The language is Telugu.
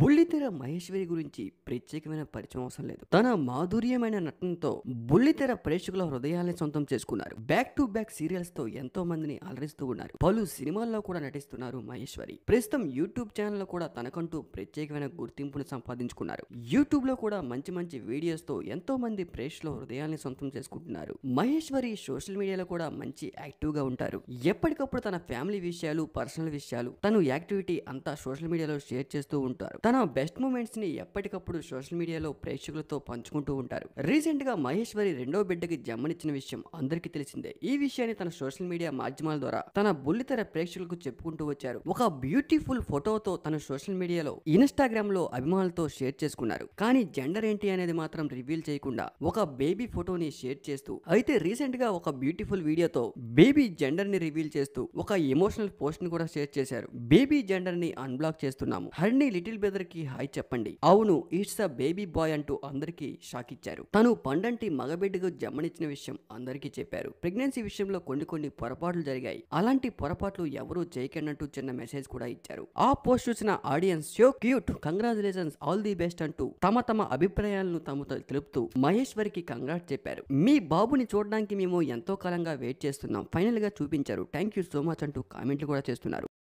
బుల్లితెర మహేశ్వరి గురించి ప్రత్యేకమైన పరిచయం అవసరం లేదు తన మాధుర్యమైన నటనతో బుల్లితెర ప్రేక్షకుల హృదయాల్ని సొంతం చేసుకున్నారు బ్యాక్ టు బ్యాక్ సీరియల్స్ తో ఎంతో మందిని అలరిస్తూ ఉన్నారు పలు సినిమాల్లో కూడా నటిస్తున్నారు మహేశ్వరి ప్రస్తుతం యూట్యూబ్ ఛానల్ లో కూడా తనకంటూ ప్రత్యేకమైన గుర్తింపును సంపాదించుకున్నారు యూట్యూబ్ లో కూడా మంచి మంచి వీడియోస్ తో ఎంతో మంది ప్రేక్షకుల హృదయాల్ని సొంతం చేసుకుంటున్నారు మహేశ్వరి సోషల్ మీడియాలో కూడా మంచి యాక్టివ్ గా ఉంటారు ఎప్పటికప్పుడు తన ఫ్యామిలీ విషయాలు పర్సనల్ విషయాలు తను యాక్టివిటీ అంతా సోషల్ మీడియాలో షేర్ చేస్తూ ఉంటారు ఉంటారు తన బెస్ట్ మూమెంట్స్ ని ఎప్పటికప్పుడు సోషల్ మీడియాలో ప్రేక్షకులతో పంచుకుంటూ ఉంటారు రీసెంట్ గా మహేశ్వరి రెండో బిడ్డకి జమ్మనిచ్చిన విషయం అందరికి తెలిసిందే ఈ విషయాన్ని తన సోషల్ మీడియా మాధ్యమాల ద్వారా తన బుల్లితెర ప్రేక్షకులకు చెప్పుకుంటూ వచ్చారు ఒక బ్యూటిఫుల్ ఫోటోతో తన సోషల్ మీడియాలో ఇన్స్టాగ్రామ్ లో అభిమానులతో షేర్ చేసుకున్నారు కానీ జెండర్ ఏంటి అనేది మాత్రం రివీల్ చేయకుండా ఒక బేబీ ఫోటోని షేర్ చేస్తూ అయితే రీసెంట్ గా ఒక బ్యూటిఫుల్ వీడియోతో బేబీ జెండర్ ని రివీల్ చేస్తూ ఒక ఎమోషనల్ పోస్ట్ ని కూడా షేర్ చేశారు బేబీ జెండర్ ని అన్బ్లాక్ చేస్తున్నాము హర్ని లిటిల్ బెదర్కి హాయ్ చెప్పండి అవును ఇట్స్ అ బేబీ బాయ్ అంటూ అందరికీ షాక్ ఇచ్చారు తను పండంటి మగబిడ్డకు జమ్మనిచ్చిన విషయం అందరికీ చెప్పారు ప్రెగ్నెన్సీ విషయంలో కొన్ని కొన్ని పొరపాట్లు జరిగాయి అలాంటి పొరపాట్లు ఎవరూ చేయకండంటూ చిన్న మెసేజ్ కూడా ఇచ్చారు ఆ పోస్ట్ చూసిన audience so cute congratulations all the best అంటూ తమ తమ అభిప్రాయాలను తమతో తెలుపుతూ మహేశ్వరికి కంగ్రాట్ చెప్పారు మీ బాబుని చూడడానికి మేము ఎంతో కాలంగా వెయిట్ చేస్తున్నాం ఫైనల్ గా చూపించారు థ్యాంక్ యూ సో మచ్ అంటూ కామెంట్లు కూడా చేస్తున్నారు